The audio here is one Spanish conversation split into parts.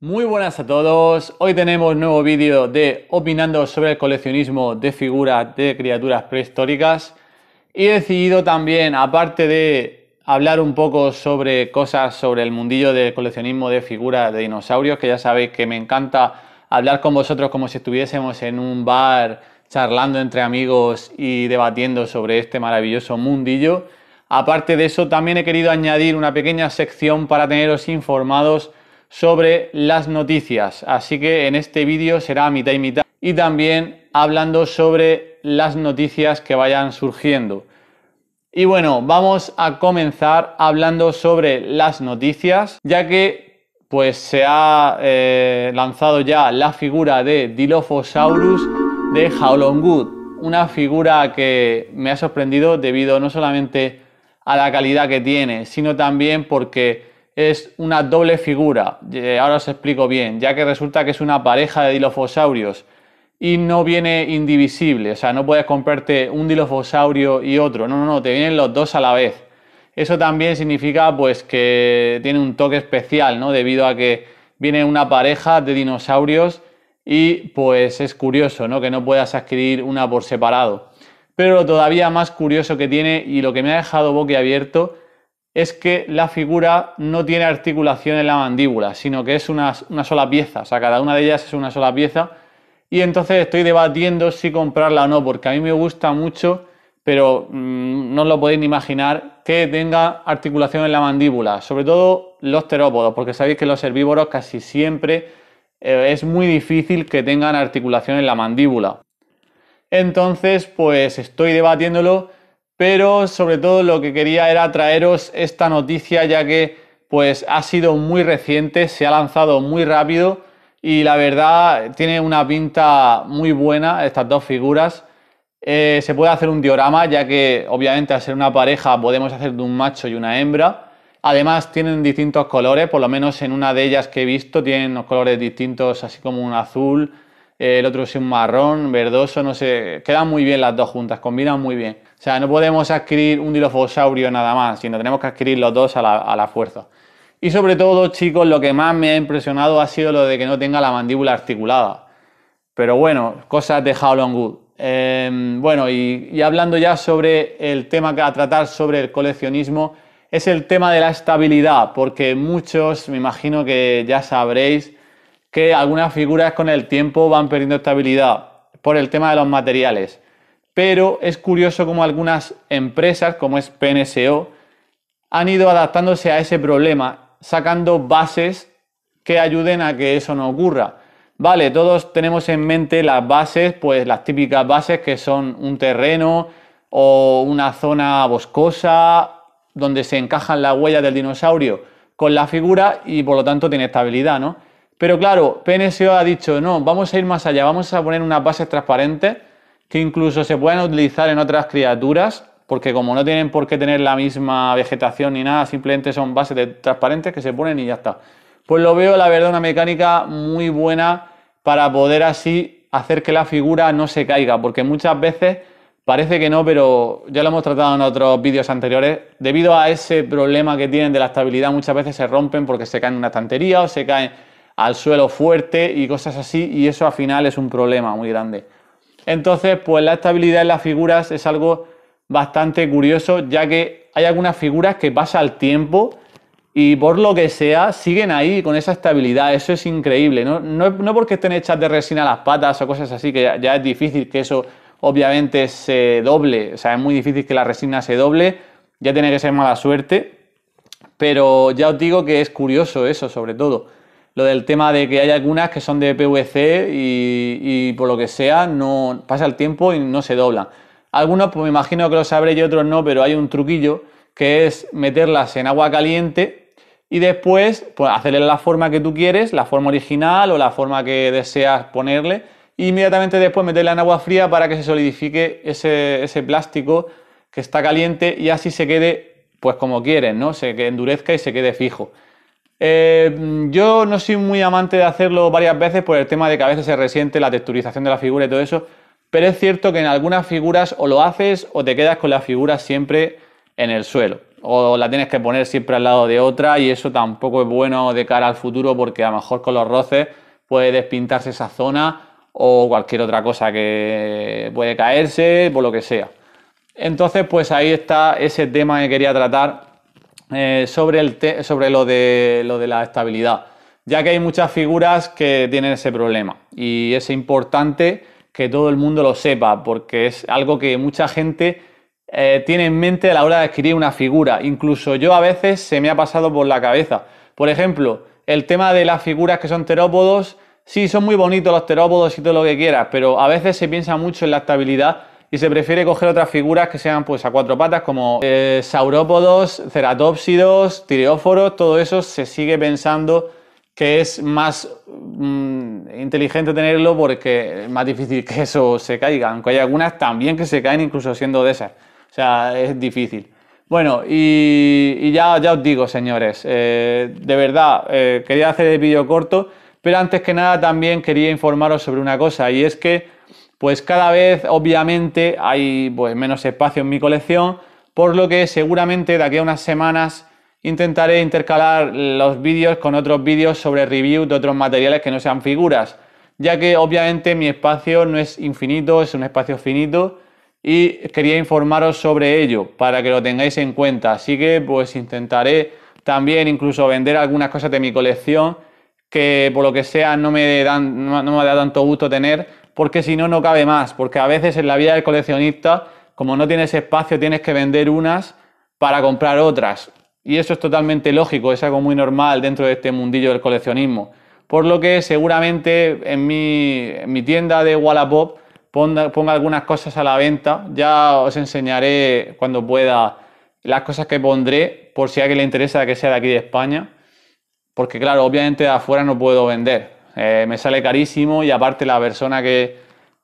Muy buenas a todos, hoy tenemos nuevo vídeo de opinando sobre el coleccionismo de figuras de criaturas prehistóricas y he decidido también, aparte de hablar un poco sobre cosas sobre el mundillo del coleccionismo de figuras de dinosaurios, que ya sabéis que me encanta hablar con vosotros como si estuviésemos en un bar charlando entre amigos y debatiendo sobre este maravilloso mundillo. Aparte de eso, también he querido añadir una pequeña sección para teneros informados sobre las noticias. Así que en este vídeo será mitad y mitad. Y también hablando sobre las noticias que vayan surgiendo. Y bueno, vamos a comenzar hablando sobre las noticias, ya que pues se ha eh, lanzado ya la figura de Dilophosaurus de Good una figura que me ha sorprendido debido no solamente a la calidad que tiene, sino también porque es una doble figura. Eh, ahora os explico bien, ya que resulta que es una pareja de dilofosaurios y no viene indivisible. O sea, no puedes comprarte un dilofosaurio y otro. No, no, no, te vienen los dos a la vez. Eso también significa pues que tiene un toque especial, ¿no? Debido a que viene una pareja de dinosaurios y pues es curioso, ¿no? Que no puedas adquirir una por separado. Pero lo todavía más curioso que tiene y lo que me ha dejado boquiabierto es que la figura no tiene articulación en la mandíbula, sino que es una, sola pieza, o sea, cada una de ellas es una sola pieza. Y entonces estoy debatiendo si comprarla o no, porque a mí me gusta mucho, pero mm, no os lo podéis ni imaginar, que tenga articulación en la mandíbula, sobre todo los terópodos, porque sabéis que los herbívoros casi siempre eh, es muy difícil que tengan articulación en la mandíbula. Entonces, pues estoy debatiéndolo pero sobre todo lo que quería era traeros esta noticia ya que pues ha sido muy reciente, se ha lanzado muy rápido y la verdad tiene una pinta muy buena estas dos figuras. Eh, se puede hacer un diorama ya que obviamente al ser una pareja podemos hacer de un macho y una hembra. Además tienen distintos colores, por lo menos en una de ellas que he visto tienen unos colores distintos así como un azul, el otro es un marrón, verdoso, no sé, quedan muy bien las dos juntas, combinan muy bien. O sea, no podemos adquirir un dilofosaurio nada más, sino tenemos que adquirir los dos a la, fuerza. Y sobre todo, chicos, lo que más me ha impresionado ha sido lo de que no tenga la mandíbula articulada. Pero bueno, cosas de Howlong good good. Em, bueno, y, hablando ya sobre el tema que a tratar sobre el coleccionismo, es el tema de la estabilidad, porque muchos, me imagino que ya sabréis, que algunas figuras con el tiempo van perdiendo estabilidad por el tema de los materiales. Pero es curioso cómo algunas empresas, como es PNSO, han ido adaptándose a ese problema, sacando bases que ayuden a que eso no ocurra. Vale, todos tenemos en mente las bases, pues las típicas bases que son un terreno o una zona boscosa donde se encajan las huellas del dinosaurio con la figura y por lo tanto tiene estabilidad, ¿no? Pero claro, PNSO ha dicho, no, vamos a ir más allá, vamos a poner unas bases transparentes que incluso se puedan utilizar en otras criaturas, porque como no tienen por qué tener la misma vegetación ni nada, simplemente son bases transparentes que se ponen y ya está. Pues lo veo, la verdad, una mecánica muy buena para poder así hacer que la figura no se caiga, porque muchas veces parece que no, pero ya lo hemos tratado en otros vídeos anteriores, debido a ese problema que tienen de la estabilidad, muchas veces se rompen porque se caen en una estantería o se caen al suelo fuerte y cosas así, y eso al final es un problema muy grande. Entonces, pues la estabilidad en las figuras es algo bastante curioso, ya que hay algunas figuras que pasa el tiempo y por lo que sea siguen ahí con esa estabilidad, eso es increíble, no, porque estén hechas de resina las patas o cosas así, que ya, ya es difícil que eso obviamente se doble, o sea, es muy difícil que la resina se doble, ya tiene que ser mala suerte, pero ya os digo que es curioso eso sobre todo lo del tema de que hay algunas que son de PVC y, por lo que sea, no pasa el tiempo y no se doblan. Algunos, pues me imagino que lo sabré y otros no, pero hay un truquillo que es meterlas en agua caliente y después pues, hacerle la forma que tú quieres, la forma original o la forma que deseas ponerle, y inmediatamente después meterla en agua fría para que se solidifique ese, plástico que está caliente y así se quede pues como quieres, ¿no? Se que endurezca y se quede fijo. Eh, yo no soy muy amante de hacerlo varias veces por el tema de que a veces se resiente la texturización de la figura y todo eso, pero es cierto que en algunas figuras o lo haces o te quedas con la figura siempre en el suelo, o la tienes que poner siempre al lado de otra y eso tampoco es bueno de cara al futuro porque a lo mejor con los roces puede despintarse esa zona o cualquier otra cosa que puede caerse, por lo que sea. Entonces, pues ahí está ese tema que quería tratar eh, sobre, el sobre lo, de, lo de la estabilidad, ya que hay muchas figuras que tienen ese problema y es importante que todo el mundo lo sepa porque es algo que mucha gente eh, tiene en mente a la hora de adquirir una figura. Incluso yo a veces se me ha pasado por la cabeza. Por ejemplo, el tema de las figuras que son terópodos, sí, son muy bonitos los terópodos y todo lo que quieras, pero a veces se piensa mucho en la estabilidad y se prefiere coger otras figuras que sean pues a cuatro patas como eh, saurópodos, ceratópsidos, tireóforos, todo eso se sigue pensando que es más mm, inteligente tenerlo porque es más difícil que eso se caiga, aunque hay algunas también que se caen incluso siendo de esas, o sea, es difícil. Bueno, y, ya, ya os digo, señores, eh, de verdad, eh, quería hacer el vídeo corto pero antes que nada también quería informaros sobre una cosa y es que pues cada vez obviamente hay pues, menos espacio en mi colección, por lo que seguramente de aquí a unas semanas intentaré intercalar los vídeos con otros vídeos sobre review de otros materiales que no sean figuras, ya que obviamente mi espacio no es infinito, es un espacio finito y quería informaros sobre ello para que lo tengáis en cuenta. Así que pues intentaré también incluso vender algunas cosas de mi colección que por lo que sea no me, dan, no, me da tanto gusto tener, porque si no, no cabe más, porque a veces en la vida del coleccionista, como no tienes espacio, tienes que vender unas para comprar otras. Y eso es totalmente lógico, es algo muy normal dentro de este mundillo del coleccionismo. Por lo que seguramente en mi, tienda de Wallapop ponga, ponga, algunas cosas a la venta. Ya os enseñaré cuando pueda las cosas que pondré, por si a alguien le interesa que sea de aquí de España porque claro, obviamente afuera no puedo vender. Eh, me sale carísimo y aparte la persona que,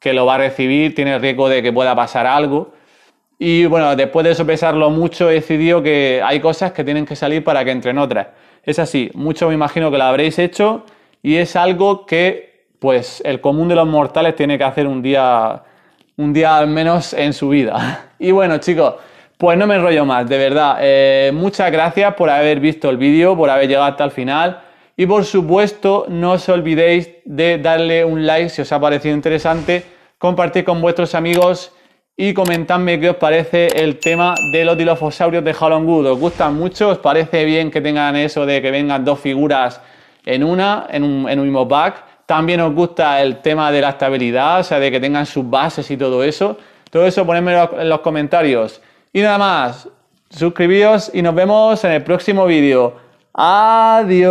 lo va a recibir tiene el riesgo de que pueda pasar algo. Y bueno, después de pesarlo mucho he decidido que hay cosas que tienen que salir para que entren otras. Es así, mucho me imagino que lo habréis hecho y es algo que pues el común de los mortales tiene que hacer un día, un día al menos en su vida. Y bueno chicos, pues no me enrollo más, de verdad. Eh, muchas gracias por haber visto el vídeo, por haber llegado hasta el final. Y por supuesto, no os olvidéis de darle un like si os ha parecido interesante, compartir con vuestros amigos y comentadme qué os parece el tema de los dilofosaurios de Hollow ¿Os gustan mucho? ¿Os parece bien que tengan eso de que vengan dos figuras en una, en un, en un mismo pack? También os gusta el tema de la estabilidad, o sea, de que tengan sus bases y todo eso. Todo eso ponedmelo en los comentarios. Y nada más, suscribíos y nos vemos en el próximo vídeo. Adiós.